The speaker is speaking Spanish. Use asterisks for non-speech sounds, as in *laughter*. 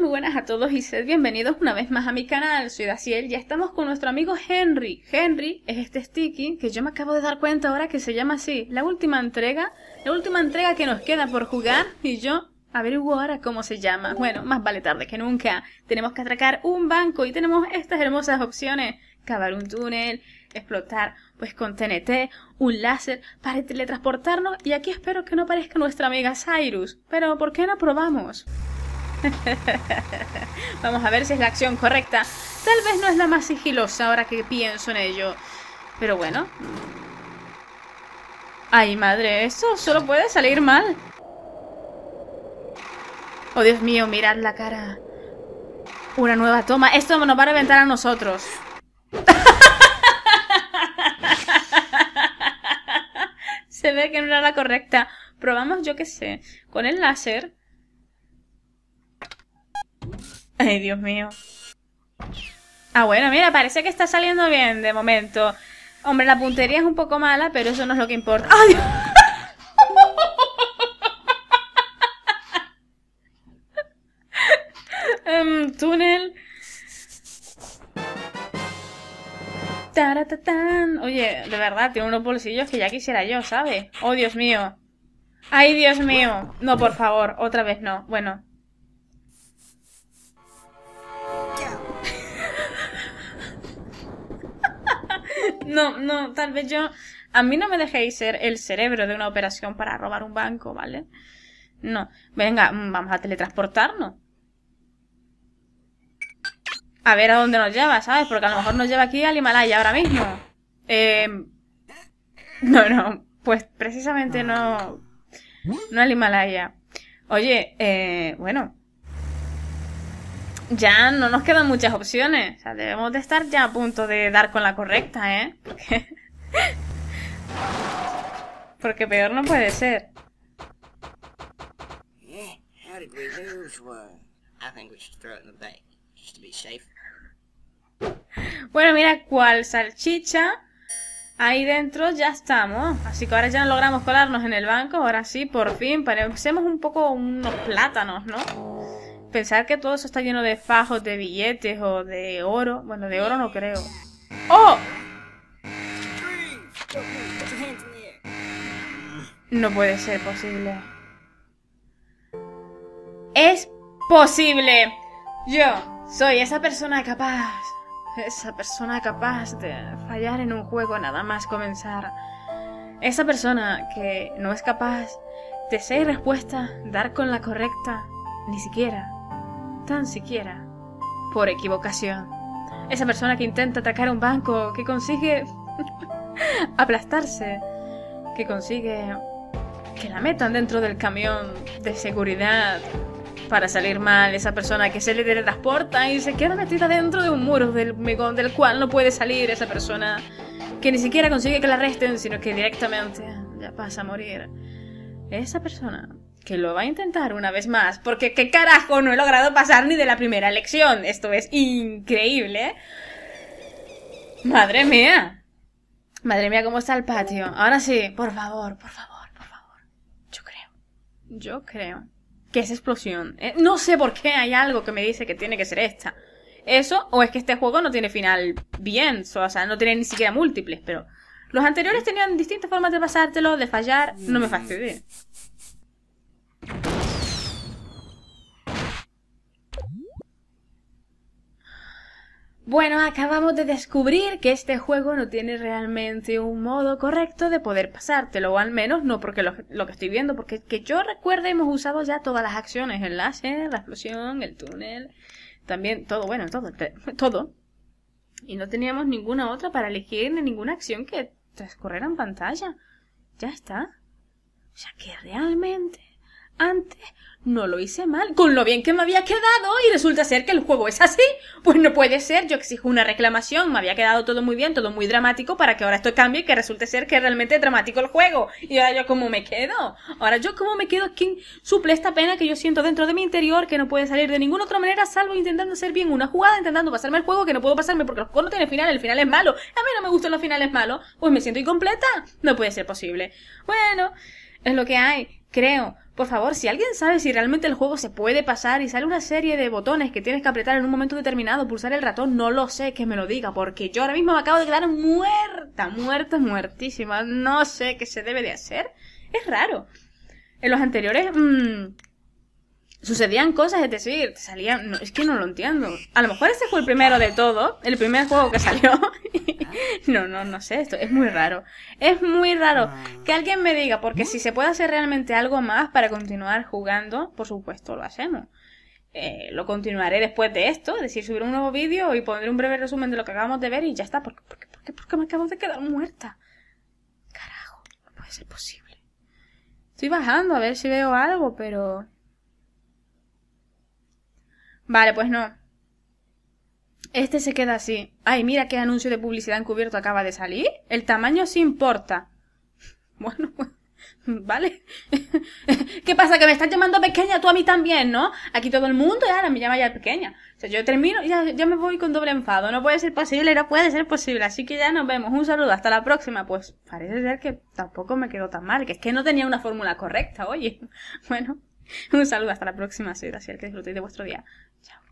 muy buenas a todos y sed bienvenidos una vez más a mi canal, soy Daciel Ya estamos con nuestro amigo Henry. Henry es este sticky que yo me acabo de dar cuenta ahora que se llama así, la última entrega, la última entrega que nos queda por jugar y yo averiguo ahora cómo se llama. Bueno, más vale tarde que nunca. Tenemos que atracar un banco y tenemos estas hermosas opciones, cavar un túnel, explotar pues con TNT, un láser para teletransportarnos y aquí espero que no aparezca nuestra amiga Cyrus, pero ¿por qué no probamos? *laughs* Vamos a ver si es la acción correcta. Tal vez no es la más sigilosa ahora que pienso en ello. Pero bueno. Ay, madre, eso solo puede salir mal. Oh, Dios mío, mirad la cara. Una nueva toma. Esto nos va a reventar a nosotros. *laughs* Se ve que no era la correcta. Probamos, yo qué sé, con el láser Ay, Dios mío. Ah, bueno, mira, parece que está saliendo bien de momento. Hombre, la puntería es un poco mala, pero eso no es lo que importa. Ay Dios! *laughs* Em, túnel. Taratatán. Oye, de verdad, tiene unos bolsillos que ya quisiera yo, ¿sabes? Oh, Dios mío. Ay, Dios mío. No, por favor, otra vez no. Bueno, No, no, tal vez yo. A mí no me dejéis ser el cerebro de una operación para robar un banco, ¿vale? No. Venga, mm, vamos a teletransportarnos. A ver a dónde nos lleva, ¿sabes? Porque a lo mejor nos lleva aquí al Himalaya ahora mismo. Eh... No, no. Pues precisamente no. No al Himalaya. Oye, eh, bueno, ya no nos quedan muchas opciones. O sea, debemos de estar ya a punto de dar con la correcta, ¿eh? *laughs* Porque, peor no puede ser. Bueno, mira, cuál salchicha. Ahí dentro ya estamos. Así que ahora ya logramos colarnos en el banco. Ahora sí, por fin, parecemos un poco unos plátanos, ¿no? pensar que todo eso está lleno de fajos, de billetes o de oro. Bueno, de oro no creo. Oh. ¡Oh! No puede ser posible. ¡Es posible! Yo soy esa persona capaz. Esa persona capaz de fallar en un juego nada más comenzar. Esa persona que no es capaz de ser respuesta, dar con la correcta, ni siquiera tan siquiera por equivocación. Esa persona que intenta atacar un banco, que consigue *laughs* aplastarse, que consigue que la metan dentro del camión de seguridad para salir mal, esa persona que se le transporta y se queda metida dentro de un muro del del cual no puede salir, esa persona que ni siquiera consigue que la arresten, sino que directamente ya pasa a morir. Esa persona que lo va a intentar una vez más, porque qué carajo, no he logrado pasar ni de la primera elección. Esto es increíble. Madre mía. Madre mía, cómo está el patio. Ahora sí, por favor, por favor, por favor. Yo creo. Yo creo. Que es explosión. Eh, no sé por qué hay algo que me dice que tiene que ser esta. Eso, o es que este juego no tiene final bien, o sea, no tiene ni siquiera múltiples, pero los anteriores tenían distintas formas de pasártelo, de fallar, no me fastidié. Bueno, acabamos de descubrir que este juego no tiene realmente un modo correcto de poder pasártelo, o al menos no porque lo, que estoy viendo, porque que yo recuerdo hemos usado ya todas las acciones, el láser, la explosión, el túnel, también todo, bueno, todo, todo. Y no teníamos ninguna otra para elegir ni ninguna acción que transcurriera en pantalla. Ya está. O sea que realmente antes no lo hice mal, con lo bien que me había quedado y resulta ser que el juego es así. Pues no puede ser, yo exijo una reclamación, me había quedado todo muy bien, todo muy dramático para que ahora esto cambie y que resulte ser que es realmente dramático el juego. Y ahora yo cómo me quedo. Ahora yo cómo me quedo quien suple esta pena que yo siento dentro de mi interior que no puede salir de ninguna otra manera salvo intentando hacer bien una jugada, intentando pasarme el juego que no puedo pasarme porque los juego no tiene final, el final es malo. A mí no me gustan los finales malos, pues me siento incompleta. No puede ser posible. Bueno, es lo que hay, creo. Por favor, si alguien sabe si realmente el juego se puede pasar y sale una serie de botones que tienes que apretar en un momento determinado, pulsar el ratón, no lo sé, que me lo diga, porque yo ahora mismo me acabo de quedar muerta, muerta, muertísima, no sé qué se debe de hacer. Es raro. En los anteriores mm, sucedían cosas, es decir, salían... es que no lo entiendo. A lo mejor este fue el primero de todo, el primer juego que salió, *laughs* *laughs* no, no, no sé, esto es muy raro. Es muy raro ah. que alguien me diga, porque si se puede hacer realmente algo más para continuar jugando, por supuesto lo hacemos. Eh, lo continuaré después de esto, es decir, subir un nuevo vídeo y pondré un breve resumen de lo que acabamos de ver y ya está, porque, porque, porque me acabo de quedar muerta. Carajo, no puede ser posible. Estoy bajando a ver si veo algo, pero... Vale, pues no. Este se queda así. Ay, mira qué anuncio de publicidad encubierto acaba de salir. El tamaño sí importa. *laughs* Bueno, *laughs* vale. *laughs* ¿Qué pasa? Que me estás llamando pequeña, tú a mí también, ¿no? Aquí todo el mundo ya me llama ya pequeña. O sea, yo termino y ya, me voy con doble enfado. No puede ser posible, no puede ser posible. Así que ya nos vemos. Un saludo, hasta la próxima. Pues parece ser que tampoco me quedó tan mal, que es que no tenía una fórmula correcta, oye. Bueno, un saludo, hasta la próxima. Soy que disfrutéis de vuestro día. Chao.